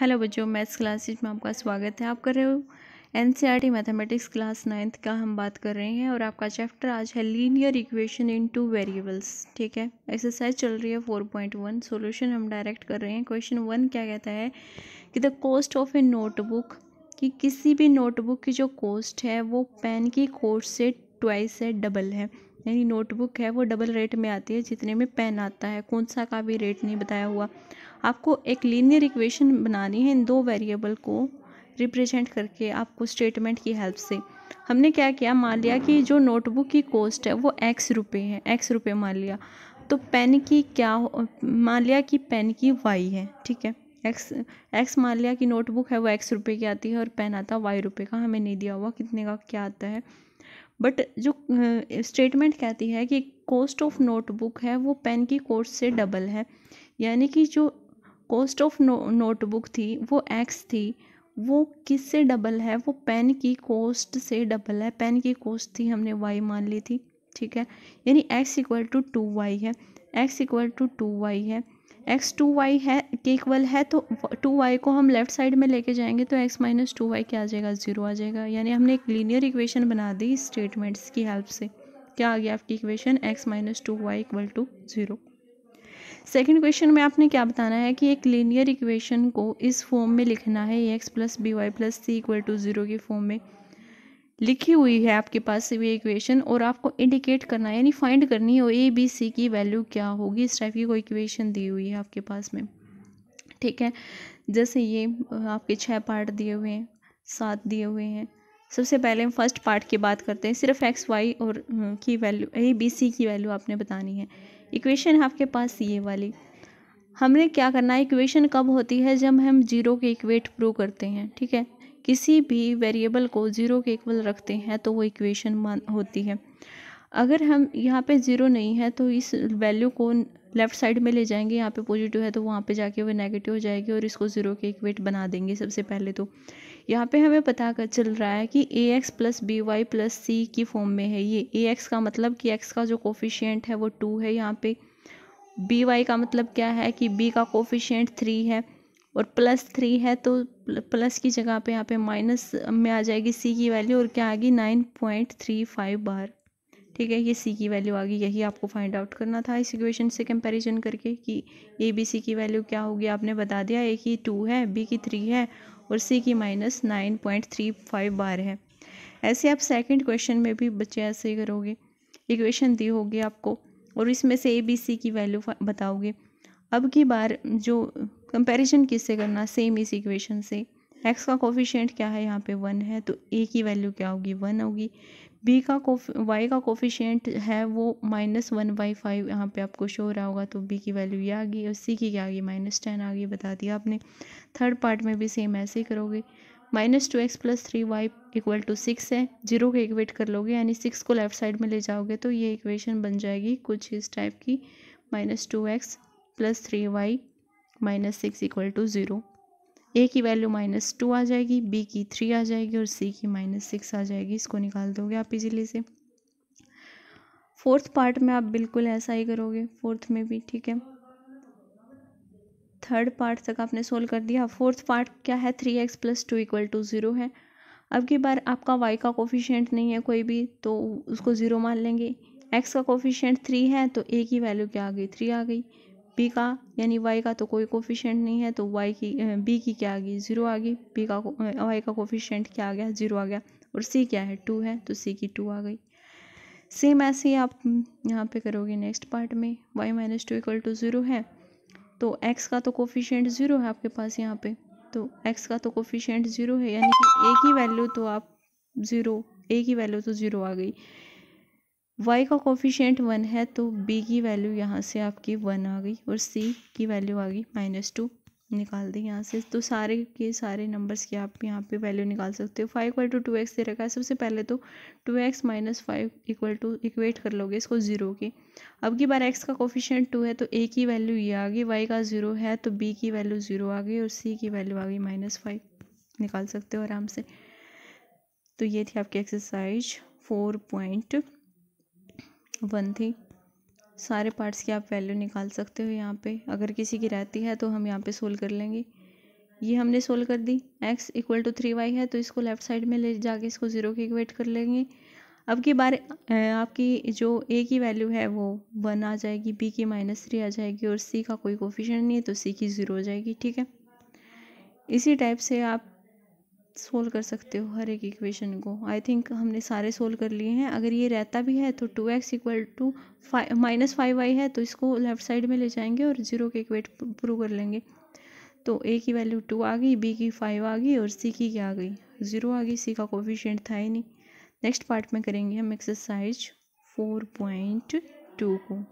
hello बच्चों maths classes में आपका स्वागत है आप कर रहे हो N C R T mathematics class ninth का हम बात कर रहे हैं और आपका चैप्टर आज है linear equation in two variables ठीक है एक्सरसाइज चल रही है फोर पॉइंट वन सोल्यूशन हम डायरेक्ट कर रहे हैं क्वेश्चन वन क्या कहता है कि the cost of a notebook कि किसी भी नोटबुक की जो कॉस्ट है वो पेन की कोस्ट से ट्वाइस से डबल है यानी नोटबुक है वो डबल रेट में आती है जितने में पेन आता है कौन सा का भी रेट नहीं बताया हुआ आपको एक लीनियर इक्वेशन बनानी है इन दो वेरिएबल को रिप्रेजेंट करके आपको स्टेटमेंट की हेल्प से हमने क्या किया मान लिया कि जो नोटबुक की कॉस्ट है वो एक्स रुपये है एक्स रुपये मान लिया तो पेन की क्या मान लिया कि पेन की वाई है ठीक है एक्स एक्स मान लिया कि नोटबुक है वो एक्स रुपये की आती है और पेन आता वाई रुपये का हमें नहीं दिया हुआ कितने का क्या आता है बट जो स्टेटमेंट कहती है कि कॉस्ट ऑफ नोटबुक है वो पेन की कॉस्ट से डबल है यानी कि जो कॉस्ट ऑफ नोटबुक थी वो एक्स थी वो किस से डबल है वो पेन की कॉस्ट से डबल है पेन की कॉस्ट थी हमने वाई मान ली थी ठीक है यानी x equal to two y है x equal to two y है एक्स टू वाई है के इक्वल है तो टू वाई को हम लेफ़्ट साइड में लेके जाएंगे तो एक्स माइनस टू वाई क्या आ जाएगा ज़ीरो आ जाएगा यानी हमने एक लीनियर इक्वेशन बना दी स्टेटमेंट्स की हेल्प से क्या आ गया आपकी equation x minus two y equal to zero second question में आपने क्या बताना है कि एक लीनियर इक्वेशन को इस फॉर्म में लिखना है a x plus b y plus c equal to zero की फॉर्म में लिखी हुई है आपके पास ये इक्वेशन और आपको इंडिकेट करना है यानी फाइंड करनी है ए बी सी की वैल्यू क्या होगी इस टाइप की कोई इक्वेशन दी हुई है आपके पास में ठीक है जैसे ये आपके छः पार्ट दिए हुए हैं सात दिए हुए हैं सबसे पहले हम फर्स्ट पार्ट की बात करते हैं सिर्फ एक्स वाई और की वैल्यू ए बी सी की वैल्यू आपने बतानी है इक्वेशन है आपके पास ये वाली हमने क्या करना है इक्वेशन कब होती है जब हम जीरो के इक्वेट प्रूव करते हैं ठीक है किसी भी वेरिएबल को ज़ीरो के इक्वल रखते हैं तो वो इक्वेशन मान होती है अगर हम यहाँ पे ज़ीरो नहीं है तो इस वैल्यू को लेफ़्ट साइड में ले जाएंगे यहाँ पे पॉजिटिव है तो वहाँ पे जाके वो नेगेटिव हो जाएगी और इसको ज़ीरो के इक्वेट बना देंगे सबसे पहले तो यहाँ पे हमें पता कर चल रहा है कि a x plus b y plus c की फॉर्म में है ये ए एक्स का मतलब कि एक्स का जो कोफिशियंट है वो टू है यहाँ पे बी वाई का मतलब क्या है कि बी का कोफिशियंट थ्री है और प्लस थ्री है तो प्लस की जगह पे यहाँ पे माइनस में आ जाएगी सी की वैल्यू और क्या आ गई nine point three five bar ठीक है ये सी की वैल्यू आ गई यही आपको फाइंड आउट करना था इस इक्वेशन से कंपैरिजन करके कि ए बी सी की वैल्यू क्या होगी आपने बता दिया ए की टू है बी की थ्री है और सी की minus nine point three five bar है ऐसे आप सेकंड क्वेश्चन में भी बच्चे ऐसे करोगे इक्वेशन दी होगी आपको और इसमें से ए बी सी की वैल्यू बताओगे अब की बार जो कंपेरिजन किससे करना सेम इस इक्वेशन से एक्स का कोफिशियंट क्या है यहाँ पे वन है तो ए की वैल्यू क्या होगी वन होगी बी का कोफ वाई का कोफिशेंट है वो माइनस वन बाई फाइव यहाँ पर आपको शो हो रहा होगा तो बी की वैल्यू ये आ गई और सी की क्या आ गई माइनस टेन आ गई बता दिया आपने थर्ड पार्ट में भी सेम ऐसे ही करोगे minus two x plus three y equal to six है जीरो को इक्वेट कर लोगे यानी सिक्स को लेफ्ट साइड में ले जाओगे तो ये इक्वेशन बन जाएगी कुछ इस टाइप की minus two x plus three y minus six equal to zero a की वैल्यू माइनस टू आ जाएगी बी की थ्री आ जाएगी और सी की माइनस सिक्स आ जाएगी इसको निकाल दोगे आप इजीली से फोर्थ पार्ट में आप बिल्कुल ऐसा ही करोगे फोर्थ में भी ठीक है थर्ड पार्ट तक आपने सोल्व कर दिया फोर्थ पार्ट क्या है three x plus two equal to zero है अब की बार आपका वाई का कोफ़िशियंट नहीं है कोई भी तो उसको ज़ीरो मान लेंगे एक्स का कोफिशियंट थ्री है तो ए की वैल्यू क्या आ गई थ्री आ गई बी का यानी वाई का तो कोई कोफिशेंट नहीं है तो वाई की बी की क्या आ गई ज़ीरो आ गई बी का वाई का कोफिशेंट क्या आ गया ज़ीरो आ गया और सी क्या है टू है तो सी की टू आ गई सेम ऐसे ही आप हम्म, यहाँ पे करोगे नेक्स्ट पार्ट में y minus two equal to zero है तो एक्स का तो कोफिशेंट ज़ीरो है आपके पास यहाँ पे तो एक्स का तो कोफिशेंट ज़ीरो है यानी कि ए की वैल्यू तो आप ज़ीरो ए की वैल्यू तो ज़ीरो आ गई वाई का कोफिशेंट वन है तो बी की वैल्यू यहाँ से आपकी वन आ गई और सी की वैल्यू आ गई माइनस टू निकाल दें यहाँ से तो सारे के सारे नंबर्स की आप यहाँ पे वैल्यू निकाल सकते हो five equal to two x दे रखा है सबसे पहले तो two x minus five equal to equate कर लोगे इसको ज़ीरो के अब की बार एक्स का कोफिशियंट टू है तो ए की वैल्यू ये आ गई वाई का ज़ीरो है तो बी की वैल्यू ज़ीरो आ गई और सी की वैल्यू आ गई माइनस फाइव निकाल सकते हो आराम से तो ये थी आपकी एक्सरसाइज फोर पॉइंट वन थी सारे पार्ट्स की आप वैल्यू निकाल सकते हो यहाँ पे अगर किसी की रहती है तो हम यहाँ पे सोल्व कर लेंगे ये हमने सोल्व कर दी x equal to three y है तो इसको लेफ्ट साइड में ले जाके इसको ज़ीरो की इक्वेट कर लेंगे अब की बार आपकी जो ए की वैल्यू है वो वन आ जाएगी बी की माइनस थ्री आ जाएगी और सी का कोई कोफिशन नहीं है तो सी की ज़ीरो हो जाएगी ठीक है इसी टाइप से आप सोल्व कर सकते हो हर एक इक्वेशन को आई थिंक हमने सारे सोल्व कर लिए हैं अगर ये रहता भी है तो two x equal to five minus five आई है तो इसको लेफ्ट साइड में ले जाएंगे और जीरो के इक्वेट प्रूव कर लेंगे तो ए की वैल्यू टू आ गई बी की फाइव आ गई और सी की क्या आ गई ज़ीरो आ गई सी का कोफिशेंट था ही नहीं नेक्स्ट पार्ट में करेंगे हम एक्सरसाइज फोर पॉइंट टू को